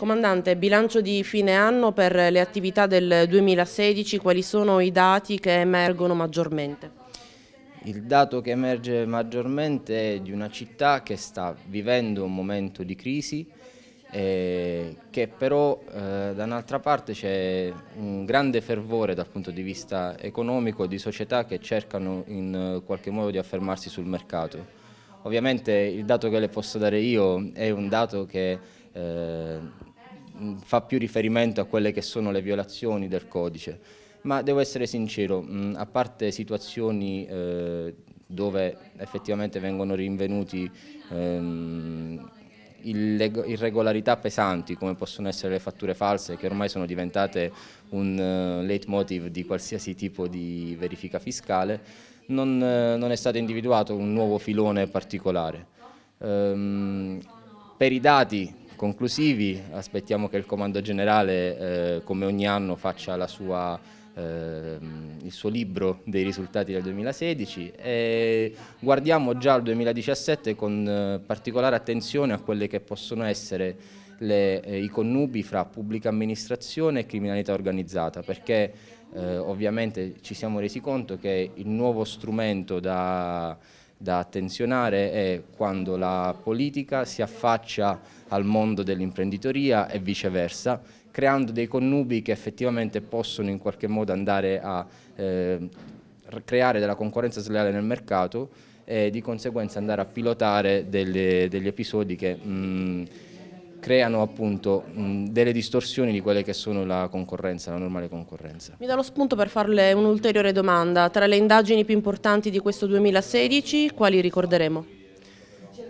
Comandante, bilancio di fine anno per le attività del 2016, quali sono i dati che emergono maggiormente? Il dato che emerge maggiormente è di una città che sta vivendo un momento di crisi, eh, che però eh, da un'altra parte c'è un grande fervore dal punto di vista economico di società che cercano in eh, qualche modo di affermarsi sul mercato. Ovviamente il dato che le posso dare io è un dato che eh, Mm, fa più riferimento a quelle che sono le violazioni del codice, ma devo essere sincero, mh, mm, a parte situazioni eh, dove effettivamente vengono rinvenuti ehm, irregolarità pesanti come possono essere le fatture false che ormai sono diventate un uh, leitmotiv di qualsiasi tipo di verifica fiscale, non, uh, non è stato individuato un nuovo filone particolare. Um, per i dati conclusivi, aspettiamo che il Comando Generale eh, come ogni anno faccia sua, eh, il suo libro dei risultati del 2016 e guardiamo già al 2017 con eh, particolare attenzione a quelle che possono essere le, eh, i connubi fra pubblica amministrazione e criminalità organizzata perché eh, ovviamente ci siamo resi conto che il nuovo strumento da da attenzionare è quando la politica si affaccia al mondo dell'imprenditoria e viceversa, creando dei connubi che effettivamente possono in qualche modo andare a eh, creare della concorrenza sleale nel mercato e di conseguenza andare a pilotare delle, degli episodi che... Mh, mm, creano appunto mm, delle distorsioni di quelle che sono la concorrenza, la normale concorrenza. Mi dà lo spunto per farle un'ulteriore domanda, tra le indagini più importanti di questo 2016 quali ricorderemo?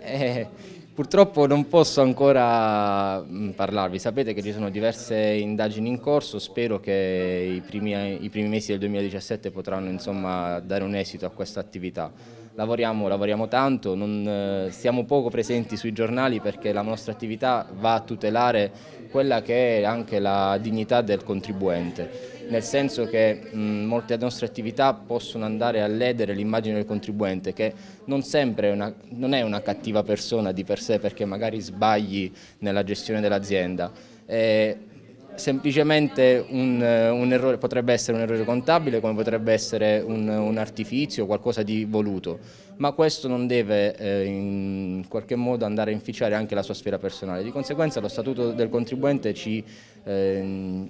Eh, Purtroppo non posso ancora mm, parlarvi, sapete che ci sono diverse indagini in corso, spero che i primi, i primi mesi del 2017 potranno insomma, dare un esito a questa attività. Lavoriamo, lavoriamo tanto, non, eh, siamo poco presenti sui giornali perché la nostra attività va a tutelare quella che è anche la dignità del contribuente nel senso che mh, molte nostre attività possono andare a ledere l'immagine del contribuente che non sempre è una, non è una cattiva persona di per sé perché magari sbagli nella gestione dell'azienda. Eh, Semplicemente un, eh, un errore, potrebbe essere un errore contabile come potrebbe essere un, un artifizio, qualcosa di voluto, ma questo non deve eh, in qualche modo andare a inficiare anche la sua sfera personale. Di conseguenza lo Statuto del contribuente ci eh,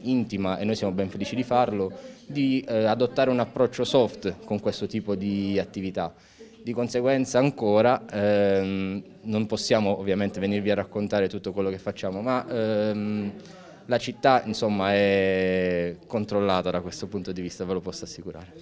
intima, e noi siamo ben felici di farlo, di eh, adottare un approccio soft con questo tipo di attività. Di conseguenza ancora ehm, non possiamo ovviamente venirvi a raccontare tutto quello che facciamo, ma ehm, la città insomma, è controllata da questo punto di vista, ve lo posso assicurare.